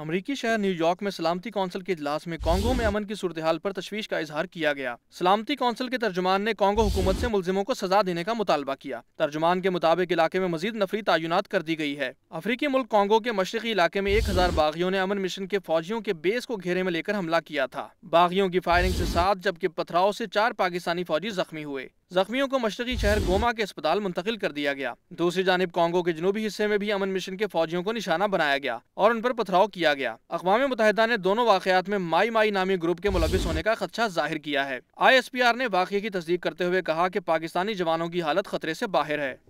अमरीकी शहर न्यूयॉर्क में सलामती कौंसिल के इजलास में कांगो में अमन की सूरतहाल पर तशवीश का इजहार किया गया सलामती कौंसिल के तर्जुमान ने कांगो हुकूमत से मुलजिमों को सजा देने का मुतालबा किया तर्जुमान के मुताबिक इलाके में मजीद नफरी तयनत कर दी गई है अफ्रीकी मुल्क कांगो के मशरकी इलाके में एक हजार बागियों ने अमन मिशन के फौजियों के बेस को घेरे में लेकर हमला किया था बागियों की फायरिंग ऐसी सात जबकि पथराव ऐसी चार पाकिस्तानी फौजी जख्मी हुए जख्मियों को मशरकी शहर गोमा के अस्पताल मुंतकिल कर दिया गया दूसरी जानब कांगो के जनूबी हिस्से में भी अमन मिशन के फौजियों को निशाना बनाया गया और उन पर पथराव किया गया अकवा मुतहदा ने दोनों वाकयात में माई माई नामी ग्रुप के मुलविस होने का खदशा जाहिर किया है आई एस पी आर ने वाक़े की तस्दीक करते हुए कहा की पाकिस्तानी जवानों की हालत खतरे ऐसी बाहर है